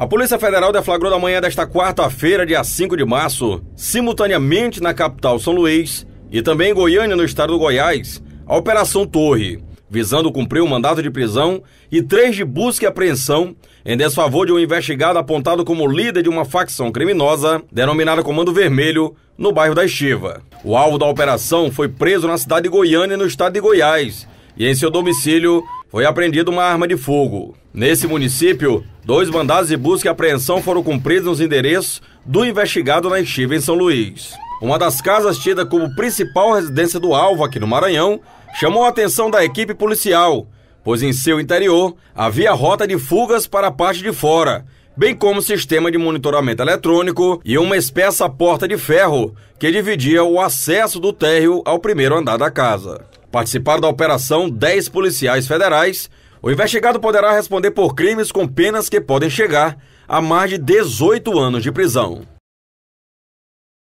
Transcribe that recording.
A Polícia Federal deflagrou na manhã desta quarta-feira, dia 5 de março, simultaneamente na capital São Luís e também em Goiânia, no estado do Goiás, a Operação Torre, visando cumprir um mandato de prisão e três de busca e apreensão em desfavor de um investigado apontado como líder de uma facção criminosa denominada Comando Vermelho, no bairro da Estiva. O alvo da operação foi preso na cidade de Goiânia, no estado de Goiás, e em seu domicílio foi apreendida uma arma de fogo. Nesse município, Dois mandados de busca e apreensão foram cumpridos nos endereços do investigado na estiva em São Luís. Uma das casas tida como principal residência do alvo aqui no Maranhão chamou a atenção da equipe policial, pois em seu interior havia rota de fugas para a parte de fora, bem como sistema de monitoramento eletrônico e uma espessa porta de ferro que dividia o acesso do térreo ao primeiro andar da casa. Participaram da operação 10 policiais federais, o investigado poderá responder por crimes com penas que podem chegar a mais de 18 anos de prisão.